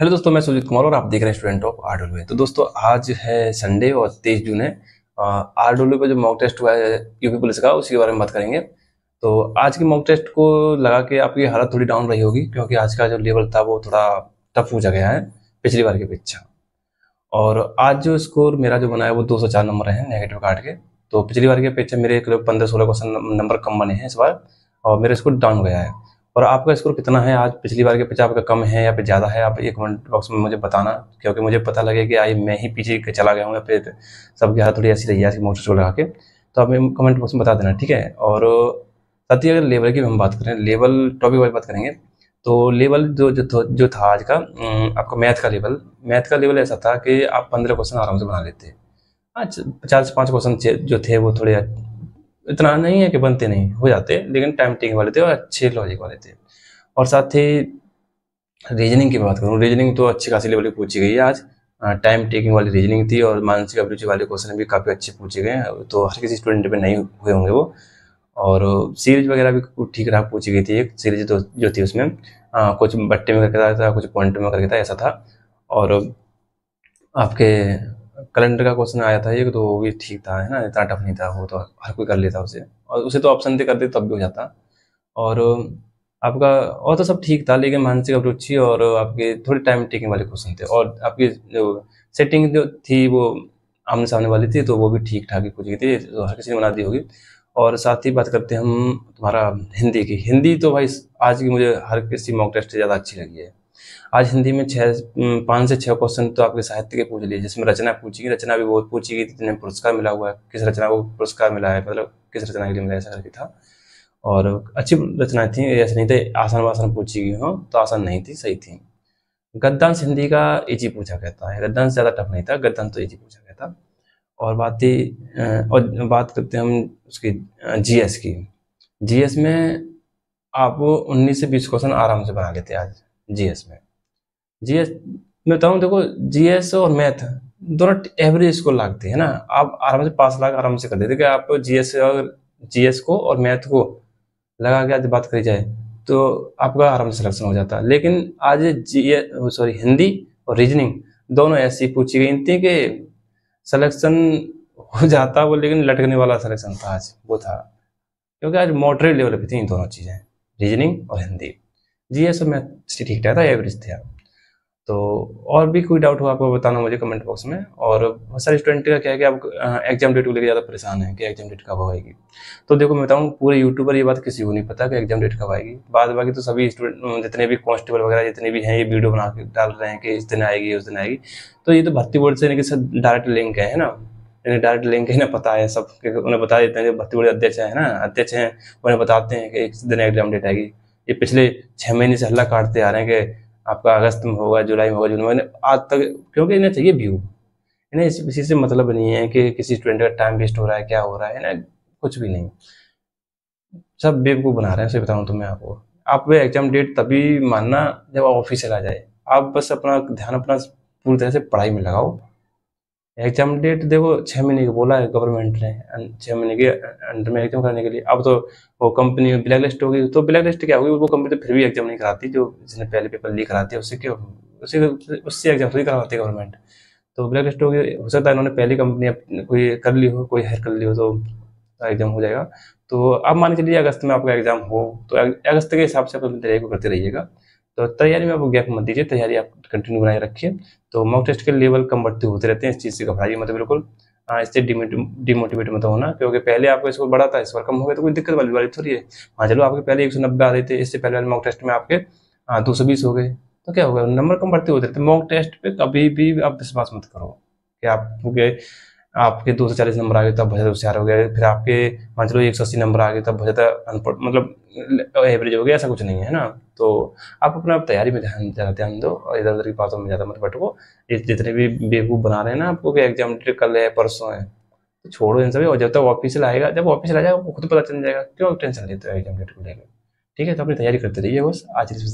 hello दोस्तों मैं सुजीत कुमार और आप देख रहे हैं स्टूडेंट ऑफ आर डब्ल्यू तो दोस्तों आज है संडे और तेईस जून है आर डब्ल्यू का जो मॉक टेस्ट हुआ है यूपी पुलिस का उसके बारे में बात करेंगे तो आज के मॉक टेस्ट को लगा के आपकी हालत थोड़ी डाउन रही होगी क्योंकि आज का जो लेवल था वो थोड़ा टफ पूछा गया है पिछली बार की अपेक्षा और आज जो स्कोर मेरा जो बना है वो दो सौ चार नंबर है नेगेटिव कार्ड के तो पिछली बार की अपेक्षा मेरे करीब पंद्रह सोलह क्वेश्चन नंबर कम बने हैं इस बार और मेरा स्कोर डाउन गया है और आपका स्कोर कितना है आज पिछली बार के पीछे आपका कम है या फिर ज़्यादा है आप ये कमेंट बॉक्स में मुझे बताना क्योंकि मुझे पता लगे कि आई मैं ही पीछे चला गया हूँ या फिर सबके हाथ थोड़ी ऐसी रही है मोटर को लगा के तो आप कमेंट बॉक्स में बता देना ठीक है और साथ ही अगर लेवल की हम बात करें लेवल टॉपिक वाइज बात करेंगे तो लेवल जो जो जो था आज का आपका मैथ का लेवल मैथ का लेवल ऐसा था कि आप पंद्रह क्वेश्चन आराम से बना लेते आज हाँ, पचास पाँच क्वेश्चन जो थे वो थोड़े इतना नहीं है कि बनते नहीं हो जाते लेकिन टाइम टेकिंग वाले थे और अच्छे लॉजिक वाले थे और साथ ही रीजनिंग की बात करूँ रीजनिंग तो अच्छी खासी लेवल की पूछी गई है आज टाइम टेकिंग वाली रीजनिंग थी और मानसिक अभिरुचि वाले क्वेश्चन भी काफ़ी अच्छे पूछे गए तो हर किसी स्टूडेंट पे नहीं हुए होंगे वो और सीरीज वगैरह भी ठीक ठाक पूछी गई थी एक सीरीज तो जो थी उसमें आ, कुछ बट्टे में करके था कुछ पॉइंट में करके था ऐसा था और आपके कैलेंडर का क्वेश्चन आया था एक तो वो भी ठीक था है ना इतना टफ नहीं था वो तो हर कोई कर लेता उसे और उसे तो ऑप्शन दे कर दे तब भी हो जाता और आपका और तो सब ठीक था लेकिन मानसिक अभिरुचि और आपके थोड़े टाइम टेकिंग वाले क्वेश्चन थे और आपकी जो सेटिंग जो थी वो आमने सामने वाली थी तो वो भी ठीक ठाक ही खुद की थी तो हर किसी ने बना दी होगी और साथ ही बात करते हैं हम तुम्हारा हिंदी की हिंदी तो भाई आज की मुझे हर किसी मॉक टेस्ट से ज़्यादा अच्छी लगी है आज हिंदी में छः पाँच से छः क्वेश्चन तो आपके साहित्य के पूछ लिए जिसमें रचना पूछी गई रचना भी वो पूछी गई जिन्हें पुरस्कार मिला हुआ है किस रचना को पुरस्कार मिला है मतलब किस रचना के लिए मिला ऐसा करके था और अच्छी रचनाएं थी ऐसे नहीं थे आसान वासन पूछी गई हो तो आसान नहीं थी सही थी गद्दांश हिंदी का इजी पूछा कहता है गद्दांश ज़्यादा टफ नहीं था गद्दांश तो इजी पूछा गया था और ही और बात करते हैं हम उसकी जीएस की जीएस में आप 19 से 20 क्वेश्चन आराम से बना लेते आज जीएस में जीएस मैं बताऊँ देखो जीएस और मैथ दोनों एवरेज को लागते हैं ना आप आराम से पास लाख आराम से कर देते आप जीएस और जीएस को और मैथ को लगा के आज बात करी जाए तो आपका आराम से सिलेक्शन हो जाता है लेकिन आज जी सॉरी हिंदी और रीजनिंग दोनों ऐसी पूछी गई थी कि सिलेक्शन हो जाता वो लेकिन लटकने वाला सिलेक्शन था आज वो था क्योंकि आज मॉडरेट लेवल पे थी दोनों चीज़ें रीजनिंग और हिंदी जी ये सब मैथ ठीक ठाक था एवरेज थे तो और भी कोई डाउट हो आपको बताना मुझे कमेंट बॉक्स में और बहुत सारे स्टूडेंट का क्या है कि आप एग्जाम डेट को लेकर ज़्यादा परेशान है कि एग्जाम डेट कब आएगी तो देखो मैं बताऊँ पूरे यूट्यूब पर ये बात किसी को नहीं पता कि एग्जाम डेट कब आएगी बाद बाकी तो सभी स्टूडेंट जितने भी कॉन्स्टेबल वगैरह जितने भी हैं ये वीडियो बना के डाल रहे हैं कि इस दिन आएगी उस दिन आएगी तो ये तो भर्ती बोर्ड से सर डायरेक्ट लिंक है ना इन्हें डायरेक्ट लिंक ना पता है सब उन्हें बता देते हैं जो भर्ती बोर्ड अध्यक्ष है ना अध्यक्ष हैं उन्हें बताते हैं कि इस दिन एग्जाम डेट आएगी ये पिछले छः महीने से हल्ला काटते आ रहे हैं कि आपका अगस्त में होगा जुलाई में होगा जून में आज तक क्योंकि इन्हें चाहिए व्यू इन्हें इस इसी से मतलब नहीं है कि किसी स्टूडेंट का टाइम वेस्ट हो रहा है क्या हो रहा है ना कुछ भी नहीं सब बेवकूफ़ बना रहे हैं उसे बताऊँ तो मैं आपको आप वे एग्जाम डेट तभी मानना जब ऑफिस चला जाए आप बस अपना ध्यान अपना पूरी तरह से पढ़ाई में लगाओ एग्जाम डेट देखो छः महीने की बोला है गवर्नमेंट ने छः महीने के अंडर में एग्जाम कराने के लिए अब तो वो कंपनी ब्लैक लिस्ट होगी तो ब्लैक लिस्ट क्या होगी वो कंपनी तो फिर भी एग्जाम नहीं कराती जो जिसने पहले पेपर लीक कराती है उससे क्यों उसी उससे एग्जाम थोड़ी करवाती है गवर्नमेंट तो ब्लैक लिस्ट होगी हो सकता है इन्होंने पहली कंपनी कोई कर ली हो कोई हायर कर ली हो तो एग्जाम हो जाएगा तो अब मान के चलिए अगस्त में आपका एग्जाम हो तो अगस्त के हिसाब से आप तैयारी को करते रहिएगा तो तैयारी में आप गैप मत दीजिए तैयारी आप कंटिन्यू बनाए रखिए तो मॉक टेस्ट के लेवल कम बढ़ते होते रहते हैं इस चीज़ से घबराइए मतलब बिल्कुल हाँ इससे डिमोटिवेट मत होना क्योंकि पहले आपका स्कोर बड़ा था इस बार कम हो गया तो कोई दिक्कत वाली वाली थोड़ी है हाँ चलो आपके पहले एक सौ नब्बे आ रहे थे इससे पहले वाले मॉक टेस्ट में आपके हाँ दो सौ बीस हो गए तो क्या होगा नंबर कम बढ़ते होते रहते मॉक टेस्ट पर कभी भी आप विश्वास मत करो कि आपके आपके दो सौ चालीस नंबर आ गए तो आप बहुत होशियार हो गए फिर आपके मान चलो एक सौ अस्सी नंबर आ गए तो आप बहुत अनपढ़ मतलब एवरेज हो गया ऐसा कुछ नहीं है ना तो आप अपना तैयारी में ध्यान ज़्यादा ध्यान दो और इधर उधर की बातों में ज़्यादा मत बटको इस जितने भी बेवकूफ़ बना रहे हैं ना आपको कि एग्जाम कल है परसों है तो छोड़ो इन सभी और जब तक ऑफिस लाएगा जब वापिस ला जाएगा खुद पता चल जाएगा क्यों टेंशन लेते हो एग्जाम डेट को लेकर ठीक है तो अपनी तैयारी करते रहिए बस आज